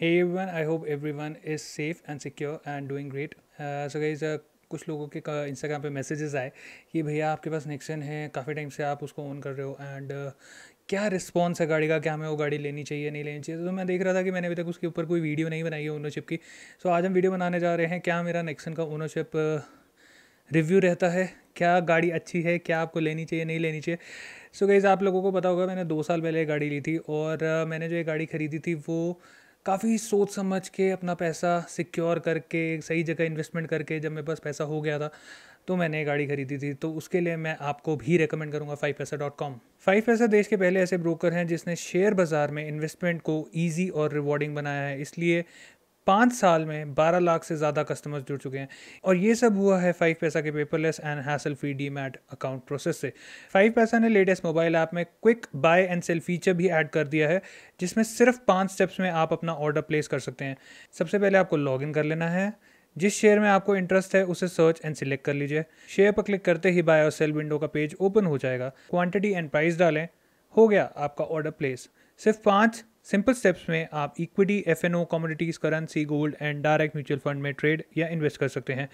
Hey everyone, I hope everyone is safe and secure and doing great. Uh, so guys, uh, कुछ लोगों के Instagram uh, पे messages आए कि भैया आपके पास नेक्सन है काफ़ी टाइम से आप उसको ऑन कर रहे हो एंड uh, क्या रिस्पॉन्स है गाड़ी का क्या हमें वो गाड़ी लेनी चाहिए नहीं लेनी चाहिए तो मैं देख रहा था कि मैंने अभी तक उसके ऊपर कोई वीडियो नहीं बनाई है ओनरशिप की सो so, आज हम वीडियो बनाने जा रहे हैं क्या मेरा नेक्सन का ओनरशिप रिव्यू uh, रहता है क्या गाड़ी अच्छी है क्या आपको लेनी चाहिए नहीं लेनी चाहिए सो so, गईज़ आप लोगों को पता होगा मैंने दो साल पहले गाड़ी ली थी और uh, मैंने जो ये गाड़ी खरीदी थी वो काफ़ी सोच समझ के अपना पैसा सिक्योर करके सही जगह इन्वेस्टमेंट करके जब मेरे पास पैसा हो गया था तो मैंने गाड़ी खरीदी थी तो उसके लिए मैं आपको भी रेकमेंड करूंगा फाइव पैसा डॉट कॉम फाइव पैसा देश के पहले ऐसे ब्रोकर हैं जिसने शेयर बाज़ार में इन्वेस्टमेंट को ईजी और रिवॉर्डिंग बनाया है इसलिए पाँच साल में बारह लाख से ज़्यादा कस्टमर्स जुड़ चुके हैं और ये सब हुआ है फाइव पैसा के paperless and hassle free demat account process से फाइव पैसा ने लेटेस्ट मोबाइल ऐप में quick buy and sell feature भी ऐड कर दिया है जिसमें सिर्फ पाँच स्टेप्स में आप अपना ऑर्डर प्लेस कर सकते हैं सबसे पहले आपको लॉग कर लेना है जिस शेयर में आपको इंटरेस्ट है उसे सर्च एंड सिलेक्ट कर लीजिए शेयर पर क्लिक करते ही बाय और सेल विंडो का पेज ओपन हो जाएगा क्वांटिटी एंड प्राइस डालें हो गया आपका ऑर्डर प्लेस सिर्फ पाँच सिंपल स्टेप्स में आप equity F N O commodities currency gold and direct mutual fund में ट्रेड या इन्वेस्ट कर सकते हैं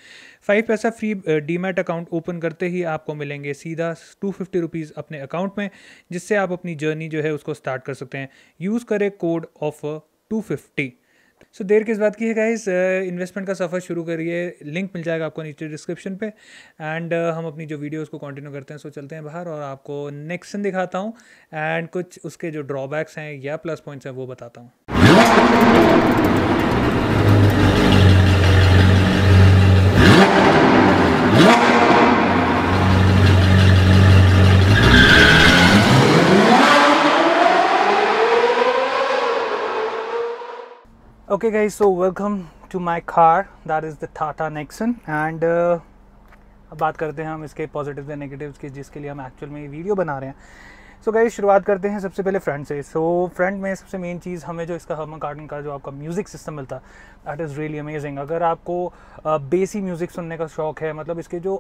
फाइव पैसा फ्री मैट अकाउंट ओपन करते ही आपको मिलेंगे सीधा टू फिफ्टी रुपीज़ अपने अकाउंट में जिससे आप अपनी जर्नी जो है उसको स्टार्ट कर सकते हैं यूज़ करें code of two fifty so so, देर किस बात की है गाइस इन्वेस्टमेंट uh, का सफ़र शुरू करिए लिंक मिल जाएगा आपको नीचे डिस्क्रिप्शन पे एंड uh, हम अपनी जो वीडियोस को कंटिन्यू करते हैं सो so चलते हैं बाहर और आपको नेक्स्ट दिखाता हूँ एंड कुछ उसके जो ड्रॉबैक्स हैं या प्लस पॉइंट्स हैं वो बताता हूँ okay guys so welcome to my car that is the Tata Nexon and uh, अब बात करते हैं हम इसके पॉजिटिव एंड नेगेटिव्स की जिसके लिए हम एक्चुअल में वीडियो बना रहे हैं सो so गाइस शुरुआत करते हैं सबसे पहले फ्रंट से सो so, फ्रंट में सबसे मेन चीज़ हमें जो इसका हर्मन कार्टन का जो आपका म्यूज़िक सिस्टम मिलता है दैट इज़ रियली अमेजिंग अगर आपको बेसी uh, म्यूज़िक सुनने का शौक है मतलब इसके जो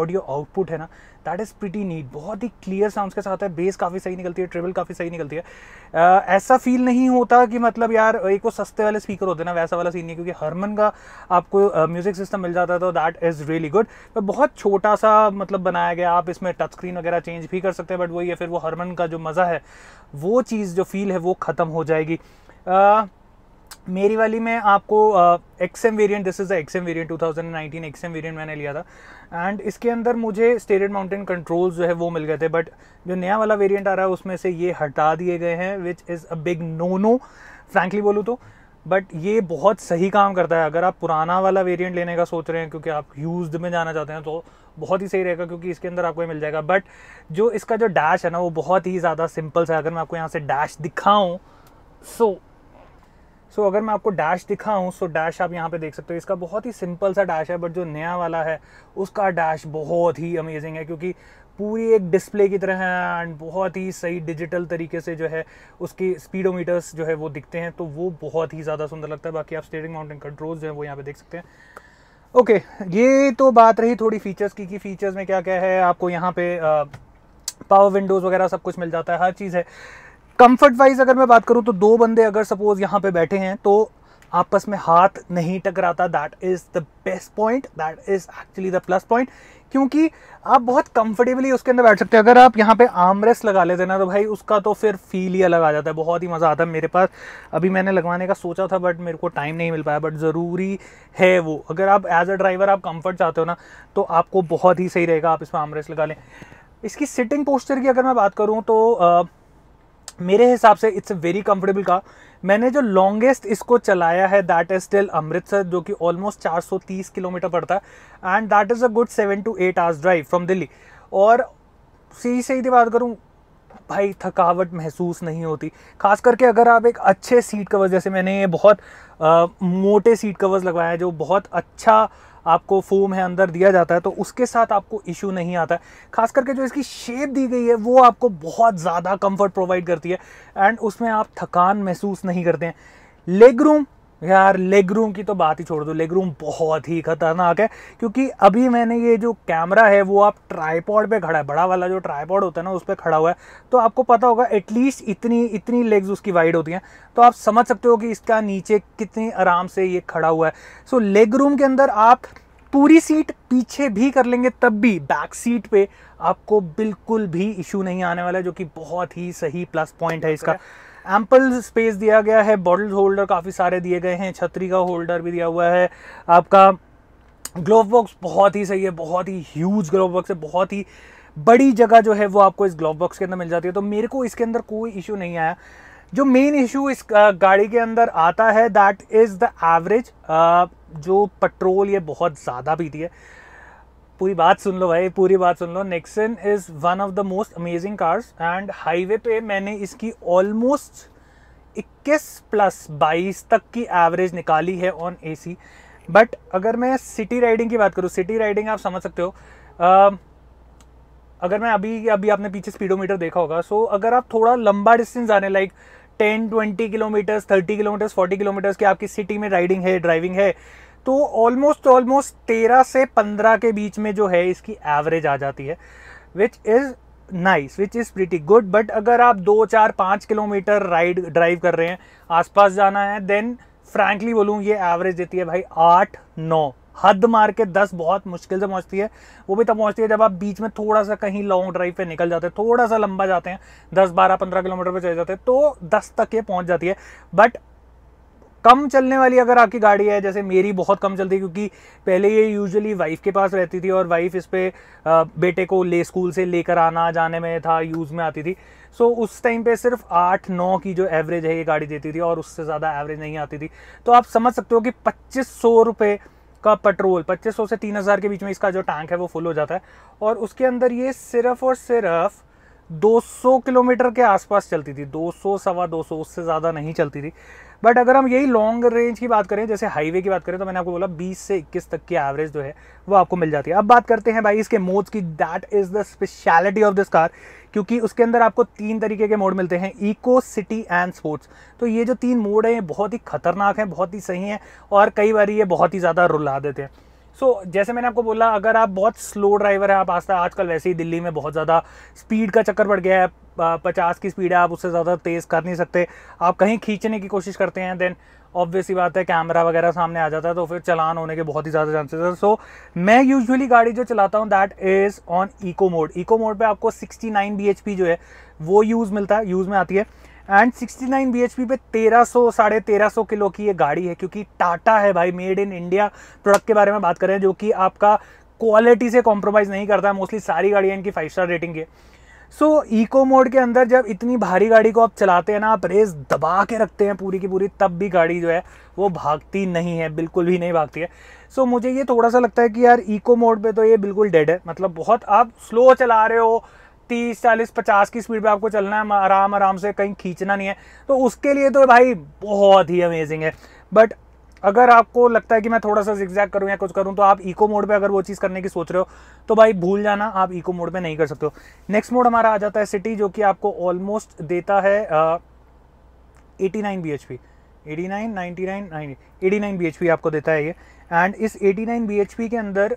ऑडियो uh, आउटपुट है ना दैट इज़ प्रिटी नीट बहुत ही क्लियर साउंड्स के साथ है बेस काफ़ी सही निकलती है ट्रेबल काफ़ी सही निकलती है uh, ऐसा फील नहीं होता कि मतलब यार एक वो सस्ते वाले स्पीकर होते ना वैसा वाला सीन नहीं क्योंकि हरमन का आपको म्यूज़िक सिस्टम मिल जाता है तो दैट इज़ रियली गुड बहुत छोटा सा मतलब बनाया गया आप इसमें टच स्क्रीन वगैरह चेंज भी कर सकते हैं बट वही है फिर वो हरमन का जो मज़ा है वो चीज़ जो फील है वो ख़त्म हो जाएगी uh, मेरी वाली में आपको X M variant this is the X M variant two nineteen X M variant मैंने लिया था एंड इसके अंदर मुझे स्टेटेड माउंटेन कंट्रोल जो है वो मिल गए थे बट जो नया वाला वेरियंट आ रहा है उसमें से ये हटा दिए गए हैं which is a big no no frankly बोलूँ तो बट ये बहुत सही काम करता है अगर आप पुराना वाला वेरियंट लेने का सोच रहे हैं क्योंकि आप यूज में जाना चाहते हैं तो बहुत ही सही रहेगा क्योंकि इसके अंदर आपको ये मिल जाएगा बट जो इसका जो डैश है ना वो बहुत ही ज़्यादा सिंपल सा है अगर मैं आपको यहाँ से डैश दिखाऊँ सो so, सो so, अगर मैं आपको डैश दिखाऊं सो डैश आप यहाँ पे देख सकते हो इसका बहुत ही सिंपल सा डैश है बट जो नया वाला है उसका डैश बहुत ही अमेजिंग है क्योंकि पूरी एक डिस्प्ले की तरह है एंड बहुत ही सही डिजिटल तरीके से जो है उसकी स्पीडोमीटर्स जो है वो दिखते हैं तो वो बहुत ही ज़्यादा सुंदर लगता है बाकी आप स्टेरिंग माउंटेन कंट्रोल्स जो है वो यहाँ पे देख सकते हैं ओके okay, ये तो बात रही थोड़ी फीचर्स की कि फीचर्स में क्या क्या है आपको यहाँ पे पावर विंडोज़ वगैरह सब कुछ मिल जाता है हर चीज़ है कंफर्ट वाइज अगर मैं बात करूँ तो दो बंदे अगर सपोज यहाँ पे बैठे हैं तो आपस में हाथ नहीं टकराता that is the best point that is actually the plus point क्योंकि आप बहुत कंफर्टेबली उसके अंदर बैठ सकते हैं अगर आप यहाँ पे आमरेस लगा लेते ना तो भाई उसका तो फिर फील ही अलग आ जाता है बहुत ही मज़ा आता है मेरे पास अभी मैंने लगवाने का सोचा था बट मेरे को टाइम नहीं मिल पाया बट ज़रूरी है वो अगर आप एज अ ड्राइवर आप कंफर्ट चाहते हो ना तो आपको बहुत ही सही रहेगा आप इसमें आमरेस लगा लें इसकी सिटिंग पोस्चर की अगर मैं बात करूँ तो मेरे हिसाब से इट्स वेरी कंफर्टेबल का मैंने जो लॉन्गेस्ट इसको चलाया है दैट इज स्टिल अमृतसर जो कि ऑलमोस्ट 430 किलोमीटर पड़ता है and that is a good seven to eight hours drive from Delhi और सही सीधी तो बात करूँ भाई थकावट महसूस नहीं होती खास करके अगर आप एक अच्छे सीट कवर जैसे मैंने ये बहुत आ, मोटे सीट कवर्स लगवाए हैं जो बहुत अच्छा आपको फोम है अंदर दिया जाता है तो उसके साथ आपको इशू नहीं आता है खास करके जो इसकी शेप दी गई है वो आपको बहुत ज़्यादा कंफर्ट प्रोवाइड करती है एंड उसमें आप थकान महसूस नहीं करते हैं लेग रूम यार लेग रूम की तो बात ही छोड़ दो लेग रूम बहुत ही खतरनाक है क्योंकि अभी मैंने ये जो कैमरा है वो आप ट्राईपॉड पे खड़ा है बड़ा वाला जो ट्राईपॉड होता है ना उस पर खड़ा हुआ है तो आपको पता होगा एटलीस्ट इतनी इतनी लेग्स उसकी वाइड होती हैं तो आप समझ सकते हो कि इसका नीचे कितनी आराम से ये खड़ा हुआ है सो लेग रूम के अंदर आप पूरी सीट पीछे भी कर लेंगे तब भी बैक सीट पे आपको बिल्कुल भी इशू नहीं आने वाला जो कि बहुत ही सही प्लस पॉइंट है इसका एम्पल स्पेस दिया गया है बॉटल होल्डर काफ़ी सारे दिए गए हैं छतरी का होल्डर भी दिया हुआ है आपका ग्लोव बॉक्स बहुत ही सही है बहुत ही ह्यूज ग्लोव बॉक्स है बहुत ही बड़ी जगह जो है वो आपको इस ग्लोव बॉक्स के अंदर मिल जाती है तो मेरे को इसके अंदर कोई इशू नहीं आया जो मेन इशू इस गाड़ी के अंदर आता है दैट इज़ द एवरेज जो पेट्रोल ये बहुत ज़्यादा पीती है पूरी बात सुन लो भाई पूरी बात सुन लो Nexon is one of the most amazing cars and highway पे मैंने इसकी ऑलमोस्ट 21 प्लस 22 तक की एवरेज निकाली है ऑन एसी बट अगर मैं सिटी राइडिंग की बात करूँ सिटी राइडिंग आप समझ सकते हो आ, अगर मैं अभी अभी आपने पीछे स्पीडोमीटर देखा होगा सो so अगर आप थोड़ा लंबा डिस्टेंस जाने like ten twenty kilometres thirty kilometres forty kilometres की आपकी सिटी में राइडिंग है ड्राइविंग है तो ऑलमोस्ट ऑलमोस्ट तेरह से पंद्रह के बीच में जो है इसकी एवरेज आ जाती है which is nice which is pretty good but अगर आप दो चार पाँच किलोमीटर राइड ड्राइव कर रहे हैं आसपास जाना है देन फ्रैंकली बोलूँ ये एवरेज देती है भाई आठ नौ हद मार के दस बहुत मुश्किल से पहुंचती है वो भी तब पहुंचती है जब आप बीच में थोड़ा सा कहीं लॉन्ग ड्राइव पे निकल जाते हैं थोड़ा सा लंबा जाते हैं दस बारह पंद्रह किलोमीटर पे चले जाते हैं तो दस तक ये पहुंच जाती है बट कम चलने वाली अगर आपकी गाड़ी है जैसे मेरी बहुत कम चलती है क्योंकि पहले ये यूजुअली वाइफ के पास रहती थी और वाइफ इस पर बेटे को ले स्कूल से लेकर आना जाने में था यूज़ में आती थी सो उस टाइम पे सिर्फ आठ नौ की जो एवरेज है ये गाड़ी देती थी और उससे ज़्यादा एवरेज नहीं आती थी तो आप समझ सकते हो कि पच्चीस सौ रुपये का पेट्रोल पच्चीस से तीन के बीच में इसका जो टैंक है वो फुल हो जाता है और उसके अंदर ये सिर्फ और सिर्फ 200 किलोमीटर के आसपास चलती थी 200 सवा 200 उससे ज़्यादा नहीं चलती थी बट अगर हम यही लॉन्ग रेंज की बात करें जैसे हाईवे की बात करें तो मैंने आपको बोला 20 से 21 तक की एवरेज जो है वो आपको मिल जाती है अब बात करते हैं भाई इसके मोड्स की that is the speciality of this car क्योंकि उसके अंदर आपको तीन तरीके के मोड मिलते हैं इको सिटी एंड स्पोर्ट्स तो ये जो तीन मोड हैं ये बहुत ही खतरनाक हैं बहुत ही सही हैं और कई बार ये बहुत ही ज़्यादा रुला देते हैं सो so, जैसे मैंने आपको बोला अगर आप बहुत स्लो ड्राइवर हैं आप आस्ता आजकल वैसे ही दिल्ली में बहुत ज़्यादा स्पीड का चक्कर पड़ गया है पचास की स्पीड है आप उससे ज़्यादा तेज़ कर नहीं सकते आप कहीं खींचने की कोशिश करते हैं देन ऑब्वियसली बात है कैमरा वगैरह सामने आ जाता है तो फिर चलान होने के बहुत ही ज़्यादा चांसेस है सो so, मैं यूजुअली गाड़ी जो चलाता हूँ that is on eco mode eco mode पे आपको 69 bhp जो है वो यूज़ मिलता है यूज़ में आती है एंड 69 bhp पे 1300 साढ़े तेरह किलो की ये गाड़ी है क्योंकि टाटा है भाई मेड इन इंडिया प्रोडक्ट के बारे में बात करें जो कि आपका क्वालिटी से कॉम्प्रोमाइज़ नहीं करता है मोस्टली सारी गाड़ियाँ इनकी फाइव स्टार रेटिंग है सो इको मोड के अंदर जब इतनी भारी गाड़ी को आप चलाते हैं ना आप रेस दबा के रखते हैं पूरी की पूरी तब भी गाड़ी जो है वो भागती नहीं है बिल्कुल भी नहीं भागती है सो so, मुझे ये थोड़ा सा लगता है कि यार इको मोड पे तो ये बिल्कुल डेड है मतलब बहुत आप स्लो चला रहे हो तीस चालीस पचास की स्पीड पे आपको चलना है आराम आराम से कहीं खींचना नहीं है तो उसके लिए तो भाई बहुत ही अमेजिंग है बट अगर आपको लगता है कि मैं थोड़ा सा जिक्जैक करूँ या कुछ करूँ तो आप इको मोड पे अगर वो चीज़ करने की सोच रहे हो तो भाई भूल जाना आप इको मोड पे नहीं कर सकते हो नेक्स्ट मोड हमारा आ जाता है सिटी जो कि आपको ऑलमोस्ट देता है eighty nine B H P eighty nine ninety nine eighty nine B H P आपको देता है ये एंड इस eighty nine B H P के अंदर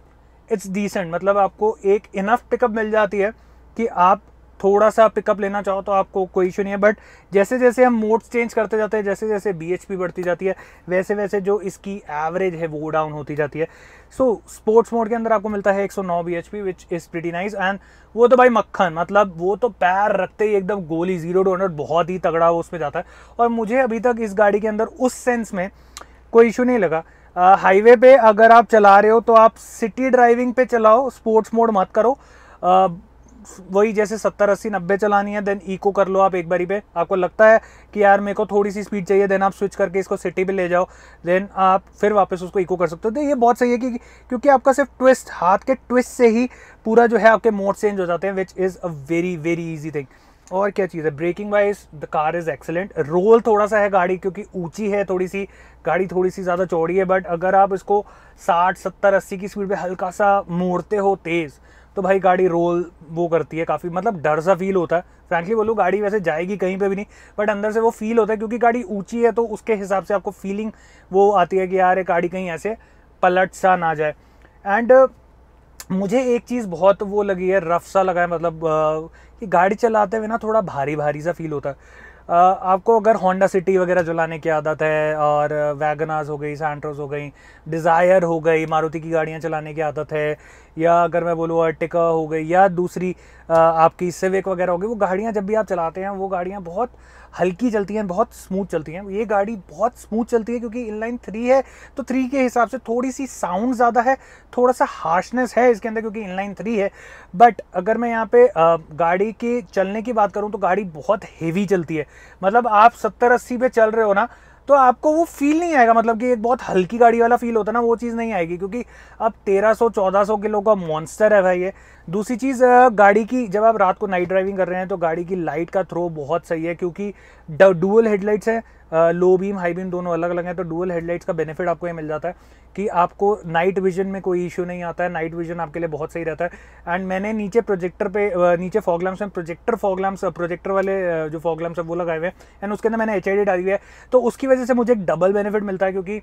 इट्स डिसेंट मतलब आपको एक इनफ पिकअप मिल जाती है कि आप थोड़ा सा पिकअप लेना चाहो तो आपको कोई इशू नहीं है बट जैसे जैसे हम मोड्स चेंज करते जाते हैं जैसे जैसे बी बढ़ती जाती है वैसे वैसे जो इसकी एवरेज है वो डाउन होती जाती है सो स्पोर्ट्स मोड के अंदर आपको मिलता है 109 सौ नौ बी which is pretty nice and वो तो भाई मक्खन मतलब वो तो पैर रखते ही एकदम गोली जीरो टू हंड्रेड बहुत ही तगड़ा वो उसमें जाता है और मुझे अभी तक इस गाड़ी के अंदर उस सेंस में कोई इशू नहीं लगा हाईवे पे अगर आप चला रहे हो तो आप सिटी ड्राइविंग पे चलाओ स्पोर्ट्स मोड मत करो वही जैसे सत्तर अस्सी नब्बे चलानी है देन इको कर लो आप एक बारी पे आपको लगता है कि यार मेरे को थोड़ी सी स्पीड चाहिए देन आप स्विच करके इसको सिटी पे ले जाओ देन आप फिर वापस उसको इको कर सकते हो तो ये बहुत सही है कि क्योंकि आपका सिर्फ ट्विस्ट हाथ के ट्विस्ट से ही पूरा जो है आपके मोड चेंज हो जाते हैं which is a very very easy thing और क्या चीज़ है braking wise the car is excellent roll थोड़ा सा है गाड़ी क्योंकि ऊंची है थोड़ी सी गाड़ी थोड़ी सी ज़्यादा चौड़ी है बट अगर आप इसको 60 70 80 की स्पीड पे हल्का सा मोड़ते हो तेज़ तो भाई गाड़ी रोल वो करती है काफ़ी मतलब डर सा फील होता है फ्रैंकली बोलूँ गाड़ी वैसे जाएगी कहीं पे भी नहीं बट अंदर से वो फील होता है क्योंकि गाड़ी ऊंची है तो उसके हिसाब से आपको फीलिंग वो आती है कि यार ये गाड़ी कहीं ऐसे पलट सा ना जाए एंड मुझे एक चीज़ बहुत वो लगी है रफ सा लगा है मतलब कि गाड़ी चलाते हुए ना थोड़ा भारी भारी सा फील होता है आपको अगर होंडा सिटी वगैरह चलाने की आदत है और वैगनाज हो गई सैंट्रोज हो गई डिज़ायर हो गई मारुति की गाड़ियाँ चलाने की आदत है या अगर मैं बोलूँ अर्टिका हो गई या दूसरी आपकी सिविक वगैरह हो गई वो गाड़ियाँ जब भी आप चलाते हैं वो गाड़ियाँ बहुत हल्की चलती हैं बहुत स्मूथ चलती हैं ये गाड़ी बहुत स्मूथ चलती है क्योंकि इनलाइन थ्री है तो थ्री के हिसाब से थोड़ी सी साउंड ज़्यादा है थोड़ा सा हार्शनेस है इसके अंदर क्योंकि इनलाइन थ्री है बट अगर मैं यहाँ पे गाड़ी के चलने की बात करूँ तो गाड़ी बहुत हेवी चलती है मतलब आप सत्तर अस्सी पे चल रहे हो ना तो आपको वो फील नहीं आएगा मतलब कि एक बहुत हल्की गाड़ी वाला फील होता है ना वो चीज़ नहीं आएगी क्योंकि अब 1300 1400 किलो का मॉन्स्टर है भाई ये दूसरी चीज़ गाड़ी की जब आप रात को नाइट ड्राइविंग कर रहे हैं तो गाड़ी की लाइट का थ्रो बहुत सही है क्योंकि डुअल हेडलाइट्स हैं लो बीम हाई बीम दोनों अलग अलग हैं तो डुअल हेडलाइट्स का बेनिफिट आपको ये मिल जाता है कि आपको नाइट विजन में कोई इशू नहीं आता है नाइट विजन आपके लिए बहुत सही रहता है एंड मैंने नीचे प्रोजेक्टर पे नीचे फॉग लैम्प्स में प्रोजेक्टर फॉग लैम्प्स प्रोजेक्टर वाले जो फॉग लैम्प्स वो लगाए हुए हैं एंड उसके अंदर मैंने एच आई डी डाली हुई है तो उसकी वजह से मुझे एक डबल बेनिफिट मिलता है क्योंकि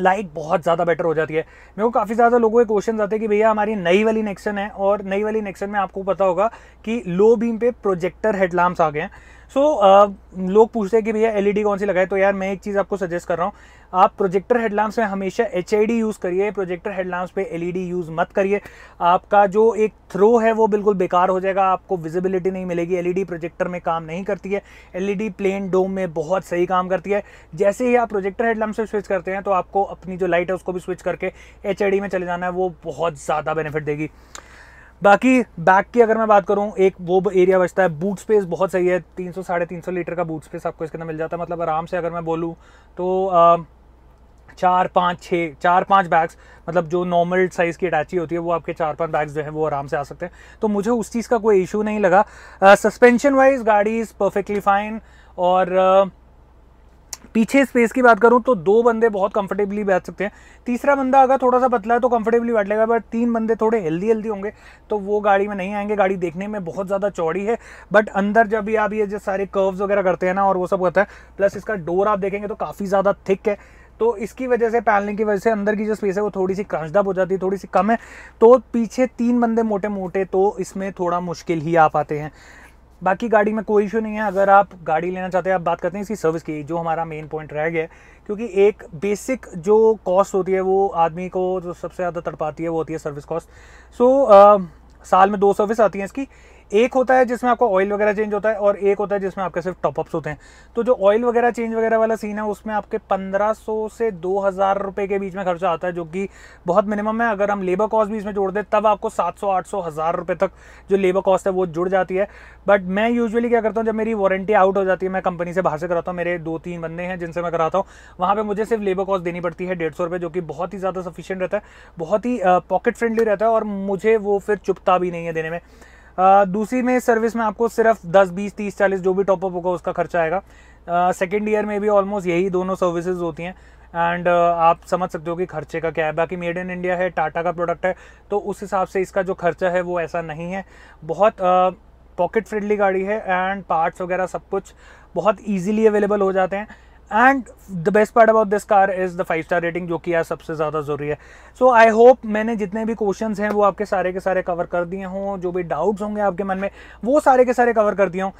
लाइट बहुत ज़्यादा बेटर हो जाती है मेरे को काफ़ी ज़्यादा लोगों के क्वेश्चन आते हैं कि भैया हमारी नई वाली नेक्सन है और नई वाली नेक्सन में आपको पता होगा कि लो बीम पे प्रोजेक्टर हेडलाम्प्स आ गए हैं सो so, लोग पूछते हैं कि भैया एलईडी कौन सी लगाए तो यार मैं एक चीज़ आपको सजेस्ट कर रहा हूँ आप प्रोजेक्टर हेडलैम्प्स में हमेशा एच यूज़ करिए प्रोजेक्टर हेडलैम्प्स पे एल यूज़ e मत करिए आपका जो एक थ्रो है वो बिल्कुल बेकार हो जाएगा आपको विजिबिलिटी नहीं मिलेगी एल प्रोजेक्टर e में काम नहीं करती है एल प्लेन डोम में बहुत सही काम करती है जैसे ही आप प्रोजेक्टर हेडलैम्प से स्विच करते हैं तो आपको अपनी जो लाइट है उसको भी स्विच करके एच में चले जाना है वो बहुत ज़्यादा बेनिफिट देगी बाकी बैक की अगर मैं बात करूं एक वो एरिया बचता है बूट स्पेस बहुत सही है तीन सौ साढ़े तीन सौ लीटर का बूट स्पेस आपको इसके अंदर मिल जाता है मतलब आराम से अगर मैं बोलूँ तो आ, चार पाँच छः चार पाँच बैग्स मतलब जो नॉर्मल साइज़ की अटैची होती है वो आपके चार पाँच बैग्स जो हैं वो आराम से आ सकते हैं तो मुझे उस चीज़ का कोई इशू नहीं लगा सस्पेंशन वाइज गाड़ी इज़ परफेक्टली फाइन और पीछे स्पेस की बात करूं तो दो बंदे बहुत कंफर्टेबली बैठ सकते हैं तीसरा बंदा अगर थोड़ा सा पतला है तो कंफर्टेबली बैठ लेगा बट तीन बंदे थोड़े हेल्दी हेल्दी होंगे तो वो गाड़ी में नहीं आएंगे गाड़ी देखने में बहुत ज़्यादा चौड़ी है बट अंदर जब भी आप ये जो सारे कर्व्स वगैरह करते हैं ना और वो सब होता है प्लस इसका डोर आप देखेंगे तो काफ़ी ज़्यादा थिक है तो इसकी वजह से पैनल की वजह से अंदर की जो स्पेस है वो थोड़ी सी क्रंचडअप हो जाती है थोड़ी सी कम है तो पीछे तीन बंदे मोटे मोटे तो इसमें थोड़ा मुश्किल ही आ पाते हैं बाकी गाड़ी में कोई इशू नहीं है अगर आप गाड़ी लेना चाहते हैं आप बात करते हैं इसकी सर्विस की जो हमारा मेन पॉइंट रह गया क्योंकि एक बेसिक जो कॉस्ट होती है वो आदमी को जो सबसे ज़्यादा तड़पाती है वो होती है सर्विस कॉस्ट सो so, साल में दो सर्विस आती हैं इसकी एक होता है जिसमें आपका ऑयल वगैरह चेंज होता है और एक होता है जिसमें आपके सिर्फ टॉपअप्स होते हैं तो जो ऑयल वगैरह चेंज वगैरह वाला सीन है उसमें आपके 1500 से 2000 हज़ार के बीच में खर्चा आता है जो कि बहुत मिनिमम है अगर हम लेबर कॉस्ट भी इसमें जोड़ दें तब आपको 700 800 हज़ार रुपये तक जो लेबर कॉस्ट है वो जुड़ जाती है बट मैं यूजली क्या करता हूँ जब मेरी वारंटी आउट हो जाती है मैं कंपनी से बाहर से कराता हूँ मेरे दो तीन बंदे हैं जिनसे मैं कराता हूँ वहाँ पर मुझे सिर्फ लेबर कॉस्ट देनी पड़ती है डेढ़ सौ जो कि बहुत ही ज़्यादा सफिशियंट रहता है बहुत ही पॉकेट फ्रेंडली रहता है और मुझे वो फिर चुपता भी नहीं है देने में दूसरी में सर्विस में आपको सिर्फ दस बीस तीस चालीस जो भी टॉपअप होगा उसका खर्चा आएगा सेकेंड ईयर में भी ऑलमोस्ट यही दोनों सर्विसेज होती हैं एंड uh, आप समझ सकते हो कि खर्चे का क्या है बाकी मेड इन इंडिया है टाटा का प्रोडक्ट है तो उस हिसाब से इसका जो खर्चा है वो ऐसा नहीं है बहुत पॉकेट uh, फ्रेंडली गाड़ी है एंड पार्ट्स वगैरह सब कुछ बहुत इजीली अवेलेबल हो जाते हैं and the best part about this car is the five star rating जो कि यार सबसे ज़्यादा ज़रूरी है सो आई होप मैंने जितने भी क्वेश्चन हैं वो आपके सारे के सारे कवर कर दिए हों जो भी डाउट्स होंगे आपके मन में वो सारे के सारे कवर कर दिए हों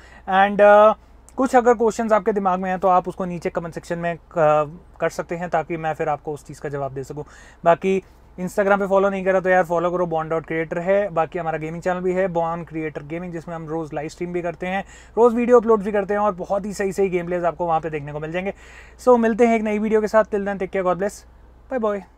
एंड uh, कुछ अगर क्वेश्चंस आपके दिमाग में हैं तो आप उसको नीचे कमेंट सेक्शन में uh, कर सकते हैं ताकि मैं फिर आपको उस चीज़ का जवाब दे सकूं बाकी इंस्टाग्राम पे फॉलो नहीं करा तो यार फॉलो करो बॉन डॉट क्रिएटर है बाकी हमारा गेमिंग चैनल भी है बॉन क्रिएटर गेमिंग जिसमें हम रोज़ लाइव स्ट्रीम भी करते हैं रोज़ वीडियो अपलोड भी करते हैं और बहुत ही सही सही गेम प्लेज आपको वहाँ पे देखने को मिल जाएंगे सो so, मिलते हैं एक नई वीडियो के साथ till then take care God bless bye bye